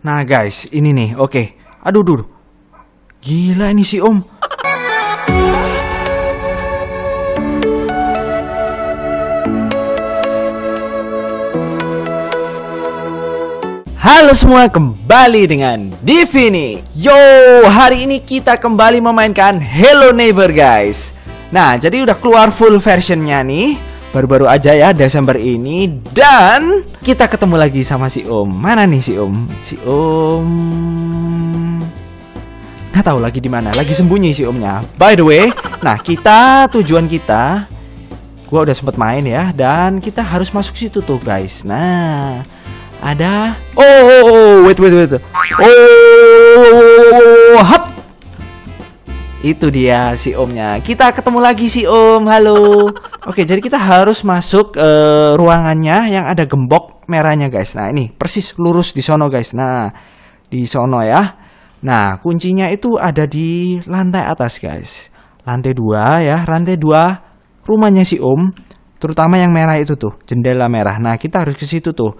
Nah guys, ini nih, oke. Okay. Aduh, dur. Gila ini si Om. Halo semua, kembali dengan Divini. Yo, hari ini kita kembali memainkan Hello Neighbor guys. Nah, jadi udah keluar full versionnya nih baru-baru aja ya Desember ini dan kita ketemu lagi sama si Om. Mana nih si Om? Si Om nggak tahu lagi di mana, lagi sembunyi si Omnya. By the way, nah kita tujuan kita gua udah sempet main ya dan kita harus masuk situ tuh guys. Nah, ada oh, oh, oh wait wait wait. Oh, hap itu dia si Omnya. Kita ketemu lagi si Om. Halo. Oke, jadi kita harus masuk uh, ruangannya yang ada gembok merahnya, guys. Nah, ini persis lurus di sono, guys. Nah, di sono ya. Nah, kuncinya itu ada di lantai atas, guys. Lantai 2 ya, lantai 2 rumahnya si Om, terutama yang merah itu tuh, jendela merah. Nah, kita harus ke situ tuh.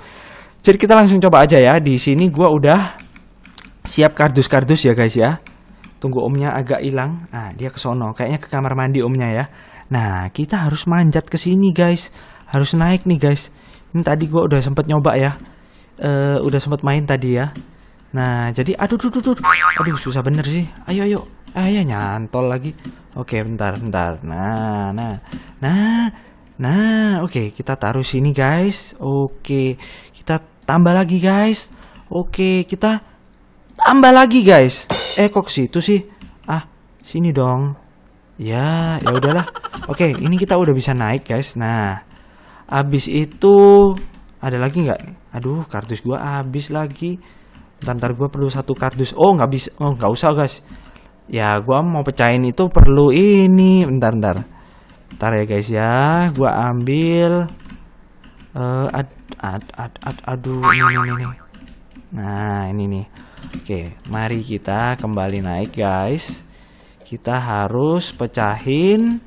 Jadi kita langsung coba aja ya. Di sini gua udah siap kardus-kardus ya, guys ya tunggu omnya agak hilang. Nah, dia ke sono, kayaknya ke kamar mandi omnya ya. Nah, kita harus manjat ke sini, guys. Harus naik nih, guys. Ini tadi gua udah sempet nyoba ya. E, udah sempet main tadi ya. Nah, jadi aduh aduh aduh. Aduh, susah bener sih. Ayo ayo. Ayo ah, iya, nyantol lagi. Oke, bentar bentar. Nah, nah. Nah. Nah, oke, okay, kita taruh sini, guys. Oke. Okay. Kita tambah lagi, guys. Oke, okay, kita tambah lagi guys eh kok situ sih ah sini dong ya ya udahlah oke ini kita udah bisa naik guys nah abis itu ada lagi nggak aduh kardus gua habis lagi ntar, gua perlu satu kardus oh nggak bisa oh nggak usah guys ya gua mau pecahin itu perlu ini bentar bentar ntar ya guys ya gua ambil eh uh, ad, ad, ad, ad, aduh ini, ini, ini. nah ini nih Oke, mari kita kembali naik guys. Kita harus pecahin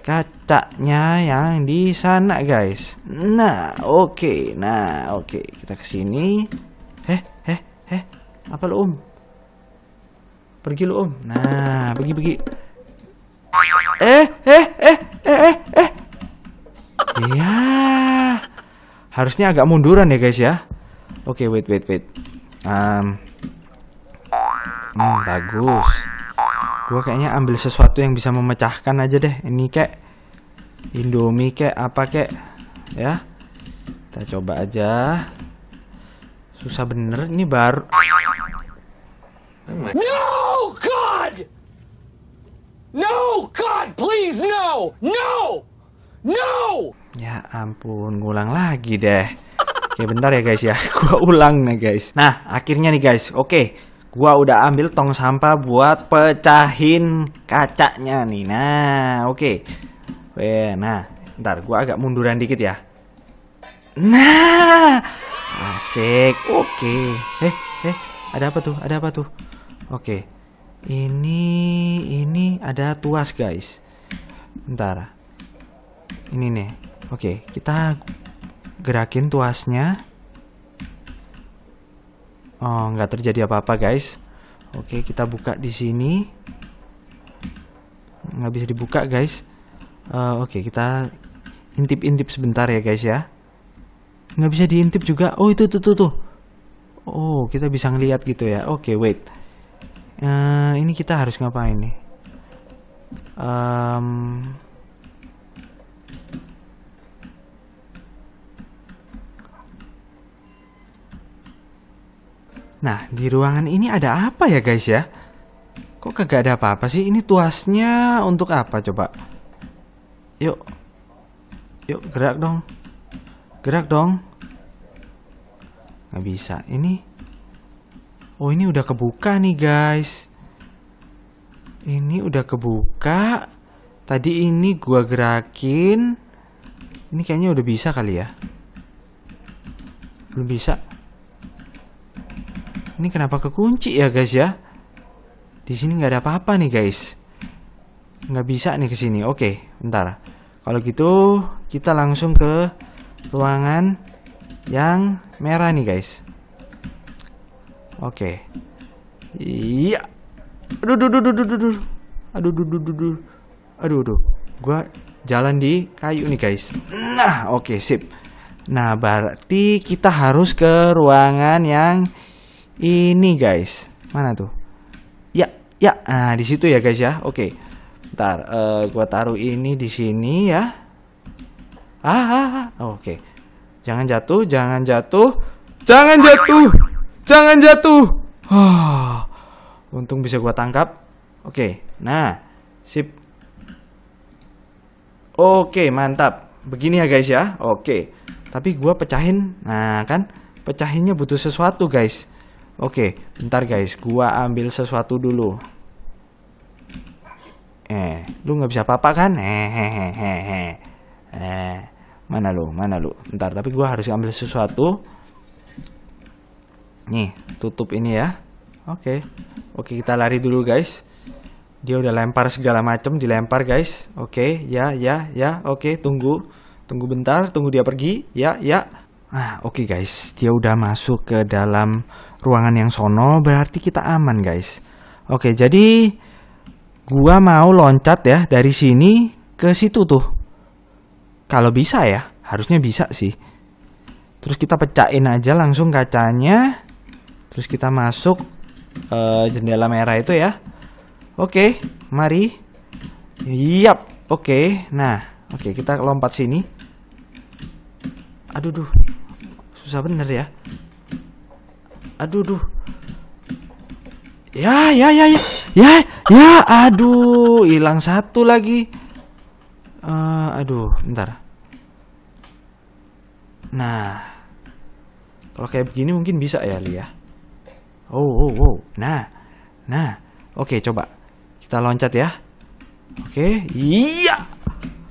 kacanya yang di sana guys. Nah, oke. Okay. Nah, oke. Okay. Kita ke sini. Eh, eh, eh. Apa lu, Om? Pergi lu, Om. Nah, pergi pergi. Eh, eh, eh, eh, eh, eh. Iya. Harusnya agak munduran ya guys ya. Oke, okay, wait, wait, wait um, hmm, bagus gue kayaknya ambil sesuatu yang bisa memecahkan aja deh ini kek indomie kayak apa kayak, ya kita coba aja susah bener ini baru no god no god please no no no ya ampun ngulang lagi deh Oke, bentar ya guys ya. gue ulang nih guys. Nah, akhirnya nih guys. Oke, gue udah ambil tong sampah buat pecahin kacanya nih. Nah, oke. Weh, nah, ntar gue agak munduran dikit ya. Nah. Asik. Oke. Eh, eh, ada apa tuh? Ada apa tuh? Oke. Ini ini ada tuas, guys. ntar Ini nih. Oke, kita gerakin tuasnya oh nggak terjadi apa-apa guys oke kita buka di sini nggak bisa dibuka guys uh, oke kita intip-intip sebentar ya guys ya nggak bisa diintip juga oh itu tuh tuh tuh oh kita bisa ngeliat gitu ya oke wait uh, ini kita harus ngapain nih um, Nah, di ruangan ini ada apa ya guys ya? Kok kagak ada apa-apa sih? Ini tuasnya untuk apa coba? Yuk. Yuk, gerak dong. Gerak dong. Gak bisa. Ini. Oh, ini udah kebuka nih guys. Ini udah kebuka. Tadi ini gua gerakin. Ini kayaknya udah bisa kali ya. Belum bisa. Ini kenapa kekunci ya guys ya? Di sini nggak ada apa-apa nih guys. Nggak bisa nih ke sini. Oke, bentar. Kalau gitu kita langsung ke ruangan yang merah nih guys. Oke. Iya. Aduh, aduh, aduh, aduh, aduh, aduh, aduh, aduh, aduh, aduh, aduh. Gua jalan di kayu nih guys. Nah, oke, okay, sip. Nah, berarti kita harus ke ruangan yang ini guys mana tuh ya ya nah di situ ya guys ya oke ntar uh, gua taruh ini di sini ya ah, ah, ah. oke jangan jatuh jangan jatuh jangan jatuh jangan jatuh ah. untung bisa gua tangkap oke nah sip oke mantap begini ya guys ya oke tapi gua pecahin nah kan pecahinnya butuh sesuatu guys Oke, bentar guys, gua ambil sesuatu dulu. Eh, lu nggak bisa apa-apa kan? Hehehehe. Eh, eh, eh. eh, mana lu? Mana lu? Bentar, tapi gua harus ambil sesuatu. Nih, tutup ini ya. Oke. Oke, kita lari dulu guys. Dia udah lempar segala macem, dilempar guys. Oke, ya, ya, ya. Oke, tunggu. Tunggu bentar, tunggu dia pergi. Ya, ya. Nah, oke okay guys, dia udah masuk ke dalam ruangan yang sono, berarti kita aman guys. Oke, okay, jadi gua mau loncat ya dari sini ke situ tuh. Kalau bisa ya, harusnya bisa sih. Terus kita pecahin aja langsung kacanya. Terus kita masuk uh, jendela merah itu ya. Oke, okay, mari. Yap, oke. Nah, oke kita lompat sini. Aduh duh susah bener ya aduh duh ya ya ya ya ya ya aduh hilang satu lagi uh, aduh bentar nah kalau kayak begini mungkin bisa ya Li ya oh oh oh nah nah oke coba kita loncat ya oke iya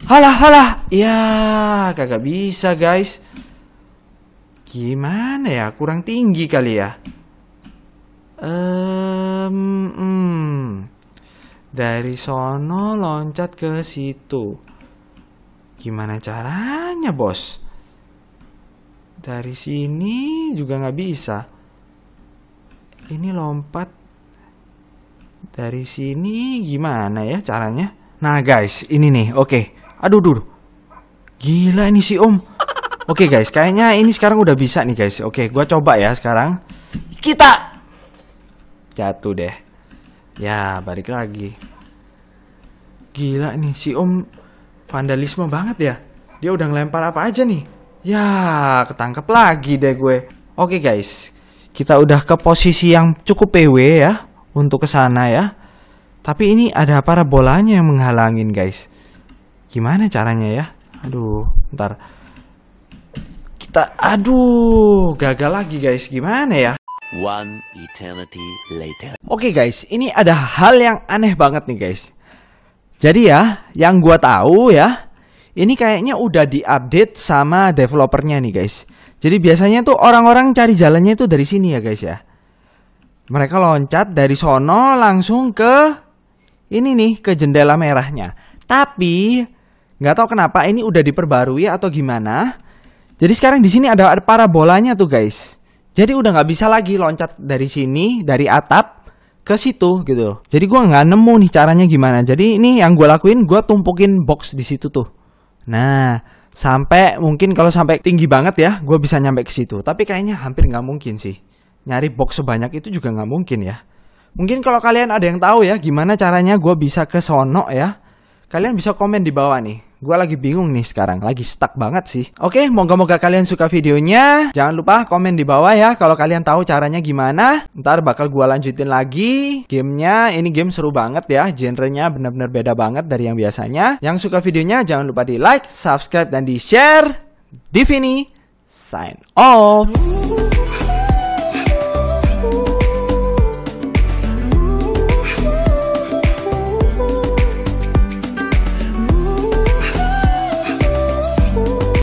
halah halah ya kagak bisa guys Gimana ya? Kurang tinggi kali ya. Um, hmm. Dari sono loncat ke situ. Gimana caranya, bos? Dari sini juga nggak bisa. Ini lompat. Dari sini gimana ya caranya? Nah guys, ini nih, oke. Okay. Aduh, duh. Gila ini si Om Oke okay, guys, kayaknya ini sekarang udah bisa nih guys. Oke, okay, gua coba ya sekarang. Kita jatuh deh. Ya, balik lagi. Gila nih si Om vandalisme banget ya. Dia udah ngelempar apa aja nih? Ya, ketangkep lagi deh gue. Oke okay guys, kita udah ke posisi yang cukup PW ya untuk kesana ya. Tapi ini ada para bolanya yang menghalangin guys. Gimana caranya ya? Aduh, ntar kita Aduh, gagal lagi guys. Gimana ya? One eternity later. Oke okay guys, ini ada hal yang aneh banget nih guys. Jadi ya, yang gua tahu ya, ini kayaknya udah diupdate sama developernya nih guys. Jadi biasanya tuh orang-orang cari jalannya itu dari sini ya guys ya. Mereka loncat dari sono langsung ke ini nih ke jendela merahnya. Tapi nggak tahu kenapa ini udah diperbarui atau gimana. Jadi sekarang di sini ada parabolanya tuh guys. Jadi udah nggak bisa lagi loncat dari sini dari atap ke situ gitu. Jadi gua nggak nemu nih caranya gimana. Jadi ini yang gue lakuin gue tumpukin box di situ tuh. Nah sampai mungkin kalau sampai tinggi banget ya gue bisa nyampe ke situ. Tapi kayaknya hampir nggak mungkin sih. Nyari box sebanyak itu juga nggak mungkin ya. Mungkin kalau kalian ada yang tahu ya gimana caranya gue bisa ke sono ya. Kalian bisa komen di bawah nih. Gue lagi bingung nih sekarang, lagi stuck banget sih. Oke, moga-moga kalian suka videonya. Jangan lupa komen di bawah ya kalau kalian tahu caranya gimana. Ntar bakal gue lanjutin lagi gamenya. Ini game seru banget ya, genrenya bener-bener beda banget dari yang biasanya. Yang suka videonya jangan lupa di like, subscribe, dan di share. Divini, sign off.